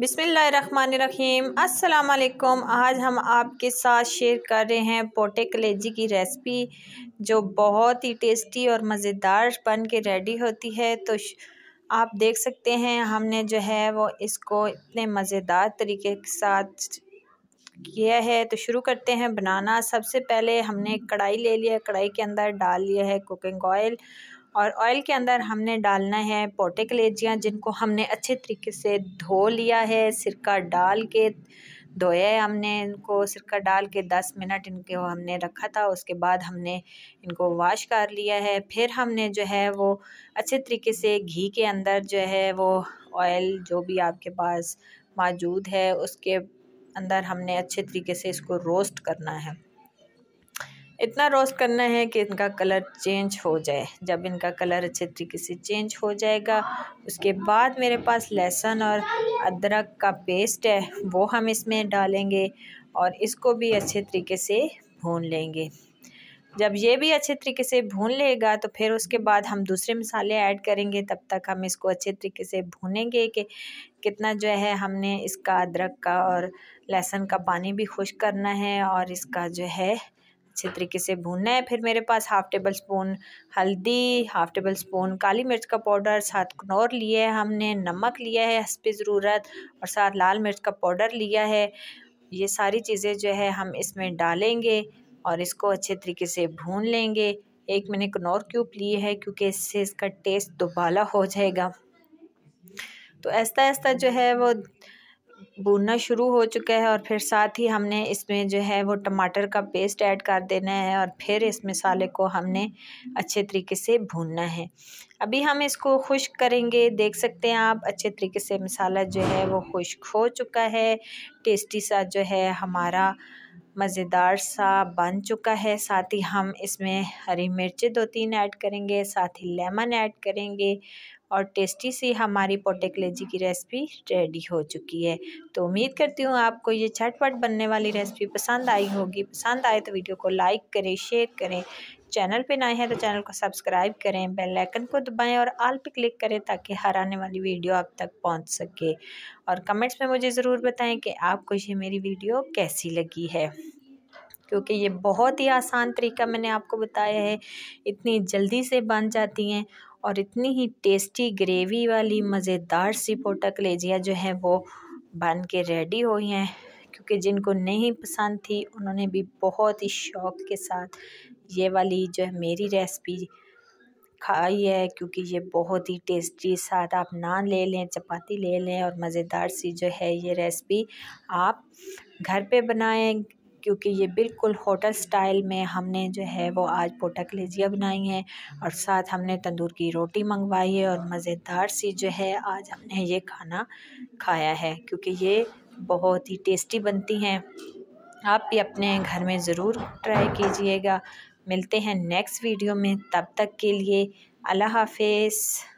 बिसमीम अल्लाम आज हम आपके साथ शेयर कर रहे हैं पोटे कलेजी की रेसिपी जो बहुत ही टेस्टी और मज़ेदार बन के रेडी होती है तो आप देख सकते हैं हमने जो है वो इसको इतने मज़ेदार तरीके के साथ किया है तो शुरू करते हैं बनाना सबसे पहले हमने कढ़ाई ले लिया कढ़ाई के अंदर डाल लिया है कुकिंग ऑयल और ऑयल के अंदर हमने डालना है पोटे कलेजियाँ जिनको हमने अच्छे तरीके से धो लिया है सिरका डाल के धोया है हमने इनको सिरका डाल के दस मिनट इनके हमने रखा था उसके बाद हमने इनको वाश कर लिया है फिर हमने जो है वो अच्छे तरीके से घी के अंदर जो है वो ऑयल जो भी आपके पास मौजूद है उसके अंदर हमने अच्छे तरीके से इसको रोस्ट करना है इतना रोस्ट करना है कि इनका कलर चेंज हो जाए जब इनका कलर अच्छे तरीके से चेंज हो जाएगा उसके बाद मेरे पास लहसुन और अदरक का पेस्ट है वो हम इसमें डालेंगे और इसको भी अच्छे तरीके से भून लेंगे जब ये भी अच्छे तरीके से भून लेगा तो फिर उसके बाद हम दूसरे मसाले ऐड करेंगे तब तक हम इसको अच्छे तरीके से भूनेंगे कि कितना जो है हमने इसका अदरक का और लहसुन का पानी भी खुश करना है और इसका जो है अच्छे तरीके से भूनना है फिर मेरे पास हाफ़ टेबल स्पून हल्दी हाफ़ टेबल स्पून काली मिर्च का पाउडर साथ कनौर लिया है हमने नमक लिया है हंस ज़रूरत और साथ लाल मिर्च का पाउडर लिया है ये सारी चीज़ें जो है हम इसमें डालेंगे और इसको अच्छे तरीके से भून लेंगे एक मैंने कनौर क्यूब लिए है क्योंकि इससे इसका टेस्ट दोबाला हो जाएगा तो ऐसा ऐसा जो है वो भूनना शुरू हो चुका है और फिर साथ ही हमने इसमें जो है वो टमाटर का पेस्ट ऐड कर देना है और फिर इस मसाले को हमने अच्छे तरीके से भूनना है अभी हम इसको खुश्क करेंगे देख सकते हैं आप अच्छे तरीके से मसाला जो है वो खुश्क हो चुका है टेस्टी सा जो है हमारा मज़ेदार सा बन चुका है साथ ही हम इसमें हरी मिर्च दो तीन ऐड करेंगे साथ ही लेमन ऐड करेंगे और टेस्टी सी हमारी पोटेकलेजी की रेसिपी रेडी हो चुकी है तो उम्मीद करती हूँ आपको ये झटपट बनने वाली रेसिपी पसंद आई होगी पसंद आए तो वीडियो को लाइक करें शेयर करें चैनल पे नए हैं तो चैनल को सब्सक्राइब करें बेल आइकन को दबाएं और आल पे क्लिक करें ताकि हर आने वाली वीडियो आप तक पहुँच सके और कमेंट्स में मुझे ज़रूर बताएं कि आपको ये मेरी वीडियो कैसी लगी है क्योंकि ये बहुत ही आसान तरीका मैंने आपको बताया है इतनी जल्दी से बन जाती हैं और इतनी ही टेस्टी ग्रेवी वाली मज़ेदार सी पोटा कलेजियाँ जो हैं वो बन के रेडी हुई हैं क्योंकि जिनको नहीं पसंद थी उन्होंने भी बहुत ही शौक़ के साथ ये वाली जो है मेरी रेसिपी खाई है क्योंकि ये बहुत ही टेस्टी साथ आप नान ले लें चपाती ले लें और मज़ेदार सी जो है ये रेसिपी आप घर पे बनाएं क्योंकि ये बिल्कुल होटल स्टाइल में हमने जो है वो आज पोटा कलेजिया बनाई है और साथ हमने तंदूर की रोटी मंगवाई है और मज़ेदार सी जो है आज हमने ये खाना खाया है क्योंकि ये बहुत ही टेस्टी बनती हैं आप भी अपने घर में ज़रूर ट्राई कीजिएगा मिलते हैं नेक्स्ट वीडियो में तब तक के लिए अल्लाह हाफिज़